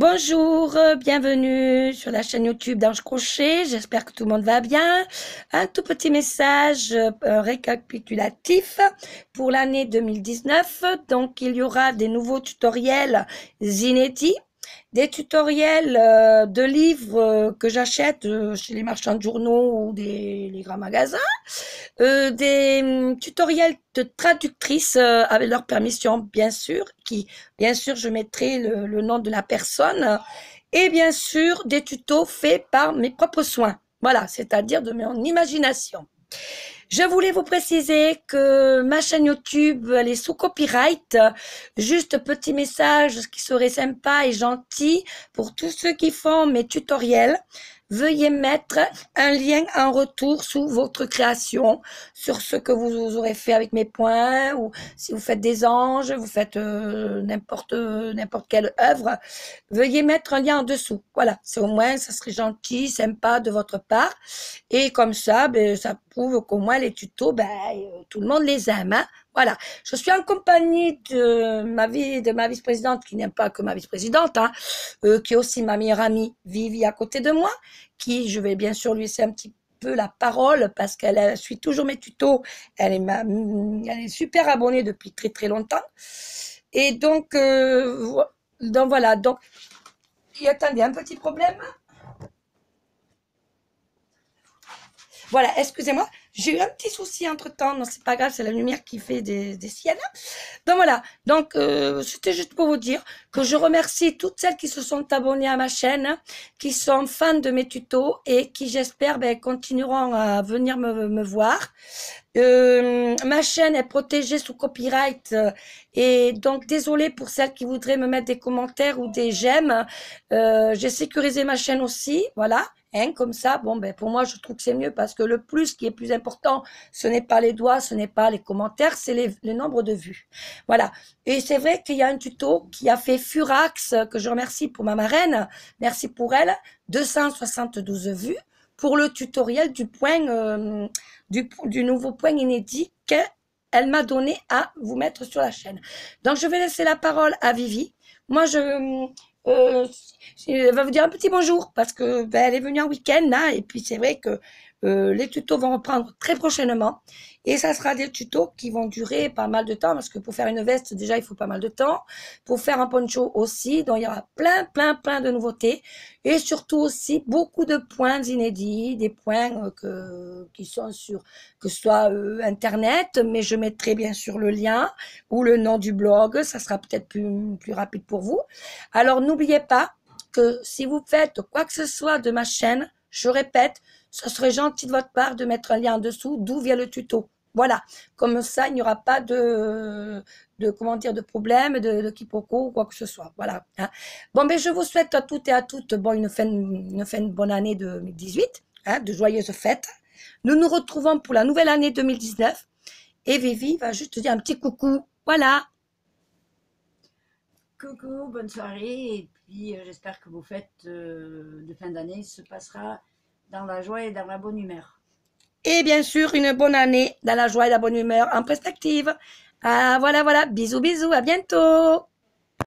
Bonjour, euh, bienvenue sur la chaîne YouTube d'Ange Crochet. J'espère que tout le monde va bien. Un tout petit message euh, récapitulatif pour l'année 2019. Donc, il y aura des nouveaux tutoriels inédits des tutoriels euh, de livres euh, que j'achète euh, chez les marchands de journaux ou des les grands magasins, des hum, tutoriels de traductrices avec leur permission, bien sûr, qui, bien sûr, je mettrai le, nom de la personne, et bien sûr, des tutos faits par mes propres soins. Voilà, c'est-à-dire de mon imagination. Je voulais vous préciser que ma chaîne YouTube, elle est sous copyright. Juste petit message, ce qui serait sympa et gentil pour tous ceux qui font mes tutoriels. Veuillez mettre un lien en retour sous votre création, sur ce que vous aurez fait avec mes points, ou si vous faites des anges, vous faites euh, n'importe n'importe quelle œuvre. Veuillez mettre un lien en dessous. Voilà, c'est au moins, ça serait gentil, sympa de votre part. Et comme ça, ben, ça prouve qu'au moins les tutos, ben, euh, tout le monde les aime. Hein. voilà. Je suis en compagnie de ma, de ma vice-présidente, qui n'aime pas que ma vice-présidente, hein, euh, qui est aussi ma meilleure amie, Vivi, à côté de moi, qui, je vais bien sûr lui laisser un petit peu la parole parce qu'elle suit toujours mes tutos. Mm, elle est, super abonnée depuis très très longtemps. Et donc, euh, donc voilà. Donc, y attendez, un petit problème. Voilà, excusez-moi. J'ai eu un petit souci entre temps, non, c'est pas grave, c'est la lumière qui fait des, des siennes. Donc voilà, donc euh, c'était juste pour vous dire que je remercie toutes celles qui se sont abonnées à ma chaîne, qui sont fans de mes tutos et qui, j'espère, ben, continueront à venir me, me voir. Euh, ma chaîne est protégée sous copyright euh, et donc désolée pour celles qui voudraient me mettre des commentaires ou des j'aime. J'ai sécurisé ma chaîne aussi, voilà. Hein, comme ça, bon, ben, pour moi, je trouve que c'est mieux parce que le plus qui est plus important, ce n'est pas les doigts, ce n'est pas les commentaires, c'est les, nombre de vues. Voilà. Et c'est vrai qu'il y a un tuto qui a fait Furax, que je remercie pour ma marraine, merci pour elle, 272 vues pour le tutoriel du point, euh, du, du nouveau point inédit qu'elle m'a donné à vous mettre sur la chaîne. Donc, je vais laisser la parole à Vivi. Moi, je, elle euh, va vous dire un petit bonjour parce que ben, elle est venue en week-end là et puis c'est vrai que euh, les tutos vont reprendre très prochainement et ça sera des tutos qui vont durer pas mal de temps parce que pour faire une veste déjà il faut pas mal de temps, pour faire un poncho aussi, donc il y aura plein plein plein de nouveautés et surtout aussi beaucoup de points inédits, des points euh, que, qui sont sur que ce soit euh, internet, mais je mettrai bien sûr le lien ou le nom du blog, ça sera peut-être plus, plus rapide pour vous. Alors n'oubliez pas que si vous faites quoi que ce soit de ma chaîne, je répète, ce serait gentil de votre part de mettre un lien en dessous d'où vient le tuto. Voilà, comme ça, il n'y aura pas de, de, comment dire, de problème, de, de ou quoi que ce soit. Voilà. Hein. Bon, mais ben, je vous souhaite à toutes et à toutes bon, une, fin, une de bonne année 2018, hein, de joyeuses fêtes. Nous nous retrouvons pour la nouvelle année 2019. Et Vivi va juste dire un petit coucou. Voilà. Coucou, bonne soirée et puis euh, j'espère que vos fêtes euh, de fin d'année se passera dans la joie et dans la bonne humeur. Et bien sûr, une bonne année dans la joie et la bonne humeur en perspective. Ah voilà, voilà, bisous, bisous, à bientôt.